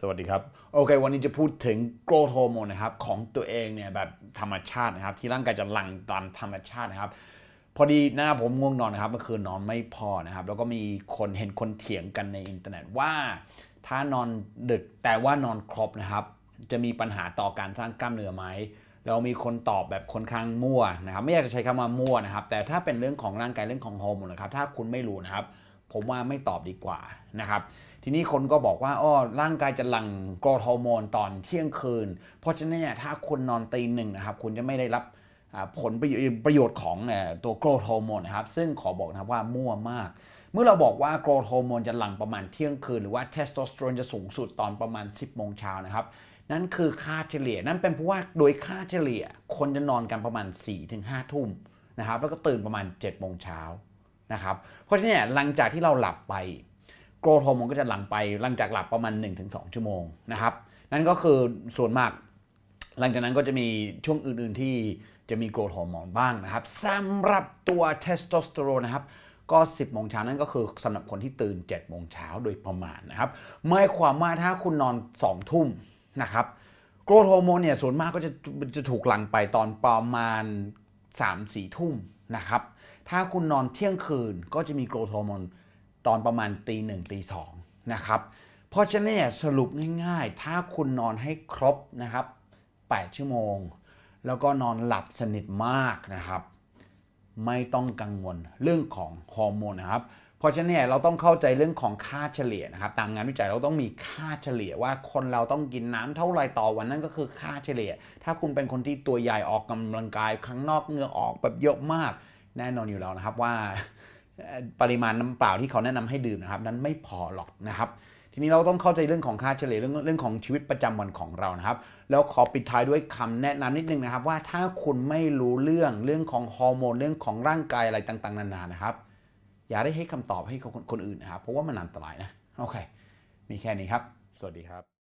สวัสดีครับ โอเค วันนี้จะพูดถึงโกรทโฮอร์โมนนะครับของตัวเองเนี่ยแบบธรรมชาตินะครับ ที่ร่างกายจะหลั่งตามธรรมชาตินะครับ พอดีหน้าผมง่วงนอนนะครับเมื่อคืนนอนไม่พอนะครับ แล้วก็มีคนเห็นคนเถียงกันในอินเทอร์เน็ตว่า ถ้านอนดึกแต่ว่านอนครบนะครับ จะมีปัญหาต่อการสร้างกล้ามเนื้อไหมเรามีคนตอบแบบค่อนข้างมั่วนะครับ ไม่อยากจะใช้คำว่ามั่วนะครับ แต่ถ้าเป็นเรื่องของร่างกายเรื่องของฮอร์โมนนะครับถ้าคุณไม่รู้นะครับผมว่าไม่ตอบดีกว่านะครับ ทีนี้คนก็บอกว่าอ้อร่างกายจะหลั่งโกรทฮอร์โมนตอนเที่ยงคืน เพราะฉะนั้นเนี่ยถ้าคุณนอนตีหนึ่งนะครับคุณจะไม่ได้รับผลประโยชน์ของตัวโกรทฮอร์โมนนะครับซึ่งขอบอกนะครับว่ามั่วมาก เมื่อเราบอกว่าโกรทฮอร์โมนจะหลั่งประมาณเที่ยงคืนหรือว่าเทสโทสเตอโรนจะสูงสุดตอนประมาณ 10 โมงเช้านะครับนั่นคือค่าเฉลี่ย นั่นเป็นเพราะว่าโดยค่าเฉลี่ย คนจะนอนกันประมาณ4-5ทุ่มนะครับแล้วก็ตื่นประมาณ7โมงเช้านะครับเพราะฉะนั้นหลังจากที่เราหลับไปโกรทฮอร์โมนก็จะหลั่งไปหลังจากหลับประมาณ 1-2 ชั่วโมงนะครับนั่นก็คือส่วนมาก หลังจากนั้นก็จะมีช่วงอื่นๆที่จะมีโกรทฮอร์โมนบ้างนะครับสำหรับตัวเทสโทสเตอโรนนะครับก็ 10โมงเช้านั่นก็คือสำหรับคนที่ตื่น7โมงเช้าโดยประมาณนะครับเม่อความว่าถ้าคุณนอน 2 ทุ่มนะครับโกรทฮอร์โมนเนี่ยส่วนมากก็จะจะถูกหลั่งไปตอนประมาณ3-4ทุ่มนะครับ ถ้าคุณนอนเที่ยงคืนก็จะมีโกรทฮอร์โมนตอนประมาณตีหนึ่งตีสองนะครับ เพราะฉะนั้นเนี่ยสรุปง่ายๆ ถ้าคุณนอนให้ครบนะครับ 8 ชั่วโมง แล้วก็นอนหลับสนิทมากนะครับ ไม่ต้องกังวลเรื่องของฮอร์โมนนะครับพราะฉะนั้นเนี่ยเราต้องเข้าใจเรื่องของค่าเฉลี่ยนะครับ ตามงานวิจัยเราต้องมีค่าเฉลี่ย ว่าคนเราต้องกินน้ำเท่าไรต่อวันนั่นก็คือค่าเฉลี่ย ถ้าคุณเป็นคนที่ตัวใหญ่ออกกำลังกายข้างนอกเงื้อออกแบบเยอะมาก แน่นอนอยู่แล้วนะครับว่าปริมาณน้าเปล่าที่เขาแนะนำให้ดื่มนะครับนั้นไม่พอหรอกนะครับ ทีนี้เราต้องเข้าใจเรื่องของค่าเฉลี่ยเรื่องเรื่องของชีวิตประจำวันของเรานะครับ แล้วขอปิดท้ายด้วยคำแนะนำนิดนึงนะครับ ว่าถ้าคุณไม่รู้เรื่องเรื่องของฮอร์โมนเรื่องของร่างกายอะไรต่างๆนานานะครับอย่าได้ให้คำตอบให้คนอื่นนะครับ เพราะว่ามันอันตรายนะ โอเค มีแค่นี้ครับ สวัสดีครับ